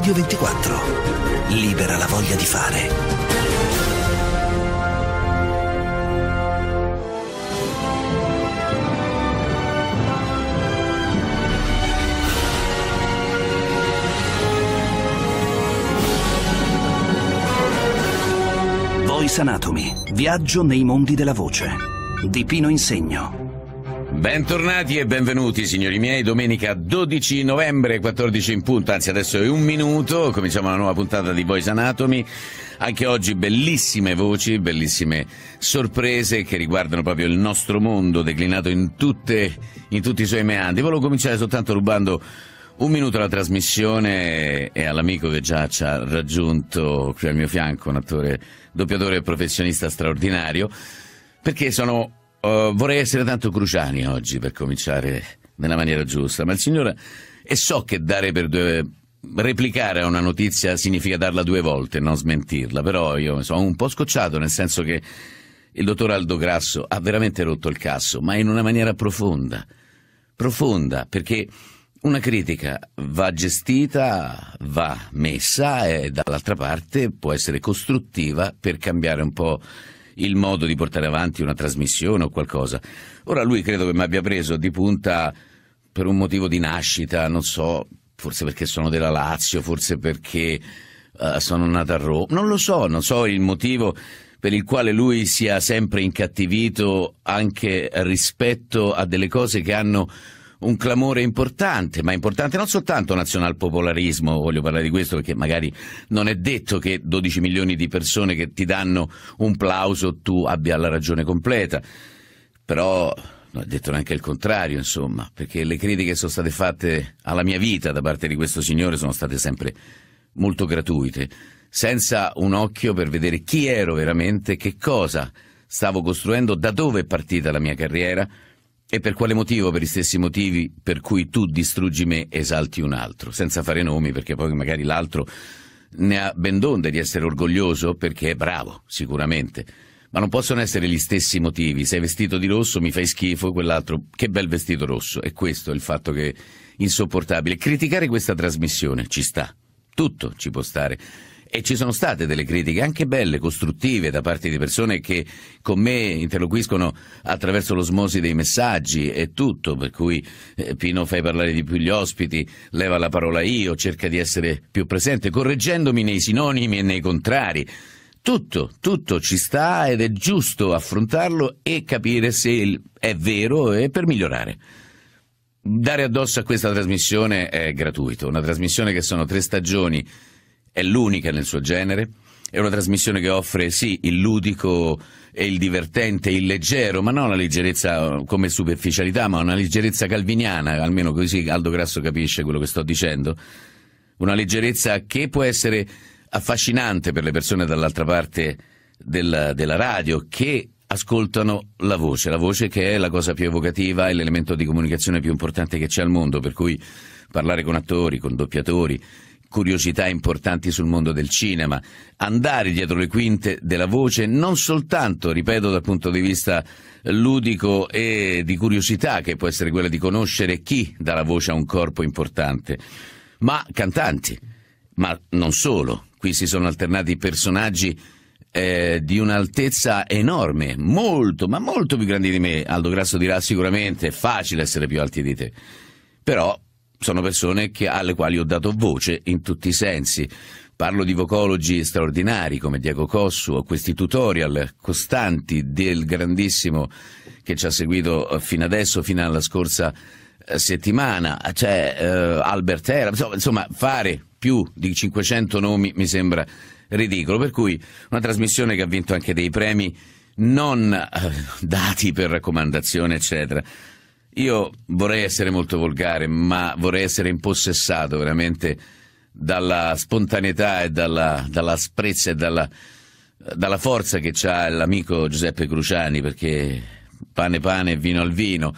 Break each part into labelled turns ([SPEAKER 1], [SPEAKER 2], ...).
[SPEAKER 1] Radio 24. Libera la voglia di fare. Voice Anatomy. Viaggio nei mondi della voce. Di Pino Insegno. Bentornati e benvenuti signori miei, domenica 12 novembre 14 in punto, anzi adesso è un minuto, cominciamo la nuova puntata di Voice Anatomy, anche oggi bellissime voci, bellissime sorprese che riguardano proprio il nostro mondo declinato in, tutte, in tutti i suoi meandri. Volevo cominciare soltanto rubando un minuto alla trasmissione e all'amico che già ci ha raggiunto qui al mio fianco, un attore, doppiatore e professionista straordinario, perché sono oh, vorrei essere tanto cruciani oggi per cominciare nella maniera giusta, ma il signore, e so che dare per due, replicare una notizia significa darla due volte, non smentirla, però io sono un po' scocciato nel senso che il dottor Aldo Grasso ha veramente rotto il casso, ma in una maniera profonda, profonda, perché una critica va gestita, va messa e dall'altra parte può essere costruttiva per cambiare un po' il modo di portare avanti una trasmissione o qualcosa. Ora lui credo che mi abbia preso di punta per un motivo di nascita, non so, forse perché sono della Lazio, forse perché uh, sono nato a Roma, non lo so, non so il motivo per il quale lui sia sempre incattivito anche rispetto a delle cose che hanno un clamore importante, ma importante non soltanto nazionalpopolarismo, voglio parlare di questo perché magari non è detto che 12 milioni di persone che ti danno un plauso tu abbia la ragione completa, però non è detto neanche il contrario, insomma, perché le critiche che sono state fatte alla mia vita da parte di questo signore sono state sempre molto gratuite, senza un occhio per vedere chi ero veramente, che cosa stavo costruendo, da dove è partita la mia carriera, e per quale motivo? Per gli stessi motivi per cui tu distruggi me, esalti un altro, senza fare nomi, perché poi magari l'altro ne ha ben donde di essere orgoglioso perché è bravo, sicuramente. Ma non possono essere gli stessi motivi. Sei vestito di rosso, mi fai schifo, quell'altro. Che bel vestito rosso. E questo è il fatto che è insopportabile. Criticare questa trasmissione ci sta. Tutto ci può stare e ci sono state delle critiche anche belle, costruttive da parte di persone che con me interloquiscono attraverso l'osmosi dei messaggi e tutto, per cui eh, Pino fai parlare di più gli ospiti, leva la parola io, cerca di essere più presente, correggendomi nei sinonimi e nei contrari. Tutto, tutto ci sta ed è giusto affrontarlo e capire se è vero e per migliorare. Dare addosso a questa trasmissione è gratuito, una trasmissione che sono tre stagioni è l'unica nel suo genere, è una trasmissione che offre sì il ludico e il divertente, il leggero, ma non la leggerezza eh, come superficialità, ma una leggerezza calviniana, almeno così Aldo Grasso capisce quello che sto dicendo. Una leggerezza che può essere affascinante per le persone dall'altra parte della, della radio, che ascoltano la voce, la voce che è la cosa più evocativa e l'elemento di comunicazione più importante che c'è al mondo, per cui parlare con attori, con doppiatori, curiosità importanti sul mondo del cinema, andare dietro le quinte della voce non soltanto, ripeto, dal punto di vista ludico e di curiosità, che può essere quella di conoscere chi dà la voce a un corpo importante, ma cantanti, ma non solo. Qui si sono alternati personaggi eh, di un'altezza enorme, molto, ma molto più grandi di me. Aldo Grasso dirà sicuramente, è facile essere più alti di te. Però sono persone che, alle quali ho dato voce in tutti i sensi. Parlo di vocologi straordinari come Diego Cossu, a questi tutorial costanti del grandissimo che ci ha seguito eh, fino adesso, fino alla scorsa eh, settimana, cioè, eh, Albert Era, insomma fare più di 500 nomi mi sembra ridicolo, per cui una trasmissione che ha vinto anche dei premi non eh, dati per raccomandazione, eccetera io vorrei essere molto volgare, ma vorrei essere impossessato veramente dalla spontaneità e dalla, dalla sprezza e dalla, dalla forza che ha l'amico Giuseppe Cruciani, perché pane pane e vino al vino.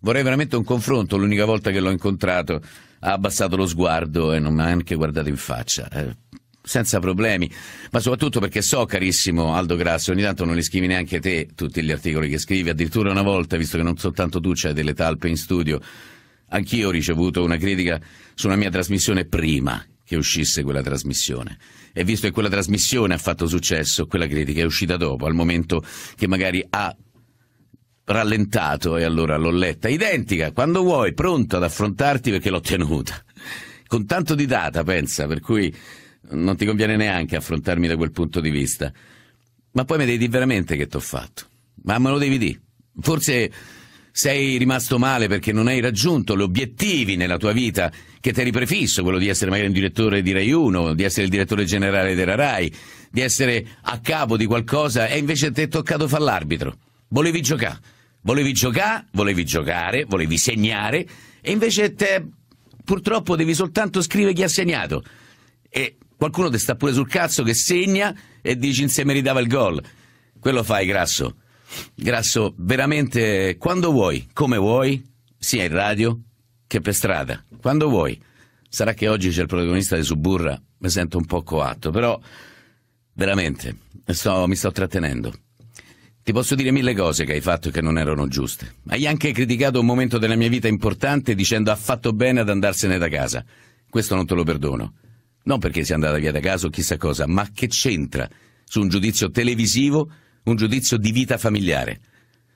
[SPEAKER 1] Vorrei veramente un confronto, l'unica volta che l'ho incontrato ha abbassato lo sguardo e non mi ha neanche guardato in faccia. Eh, senza problemi, ma soprattutto perché so, carissimo Aldo Grasso, ogni tanto non li scrivi neanche te tutti gli articoli che scrivi, addirittura una volta, visto che non soltanto tu c'hai delle talpe in studio, anch'io ho ricevuto una critica su una mia trasmissione prima che uscisse quella trasmissione. E visto che quella trasmissione ha fatto successo, quella critica è uscita dopo, al momento che magari ha rallentato e allora l'ho letta identica, quando vuoi, pronto ad affrontarti perché l'ho tenuta. Con tanto di data, pensa, per cui non ti conviene neanche affrontarmi da quel punto di vista. Ma poi mi devi dire veramente che t'ho fatto. Ma me lo devi dire. Forse sei rimasto male perché non hai raggiunto gli obiettivi nella tua vita che ti eri prefisso, quello di essere magari un direttore di Rai 1, di essere il direttore generale della Rai, di essere a capo di qualcosa e invece ti è toccato fare l'arbitro. Volevi giocare, volevi giocare, volevi giocare, volevi segnare e invece te purtroppo devi soltanto scrivere chi ha segnato. E Qualcuno ti sta pure sul cazzo che segna e dici se meritava il gol. Quello fai, Grasso. Grasso, veramente quando vuoi, come vuoi, sia in radio che per strada, quando vuoi. Sarà che oggi c'è il protagonista di Suburra, mi sento un po' coatto, però veramente sto, mi sto trattenendo. Ti posso dire mille cose che hai fatto e che non erano giuste. Hai anche criticato un momento della mia vita importante dicendo ha fatto bene ad andarsene da casa. Questo non te lo perdono non perché sia andata via da casa o chissà cosa, ma che c'entra su un giudizio televisivo, un giudizio di vita familiare.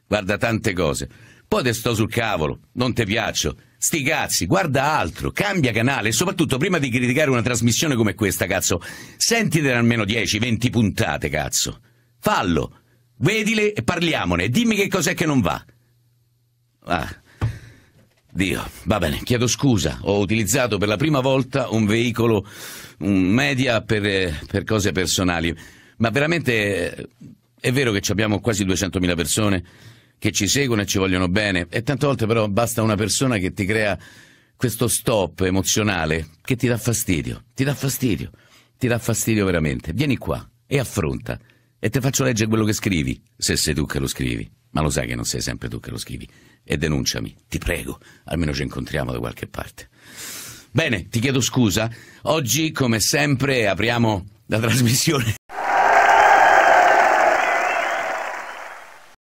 [SPEAKER 1] Guarda tante cose. Poi te sto sul cavolo, non ti piaccio. Sti cazzi, guarda altro, cambia canale e soprattutto prima di criticare una trasmissione come questa, cazzo, sentitene almeno 10-20 puntate, cazzo. Fallo, vedile e parliamone, dimmi che cos'è che non va. Ah, Dio, va bene, chiedo scusa, ho utilizzato per la prima volta un veicolo, un media per, eh, per cose personali, ma veramente eh, è vero che abbiamo quasi 200.000 persone che ci seguono e ci vogliono bene e tante volte però basta una persona che ti crea questo stop emozionale che ti dà fastidio, ti dà fastidio, ti dà fastidio veramente. Vieni qua e affronta e ti faccio leggere quello che scrivi, se sei tu che lo scrivi ma lo sai che non sei sempre tu che lo scrivi, e denunciami, ti prego, almeno ci incontriamo da qualche parte. Bene, ti chiedo scusa, oggi come sempre apriamo la trasmissione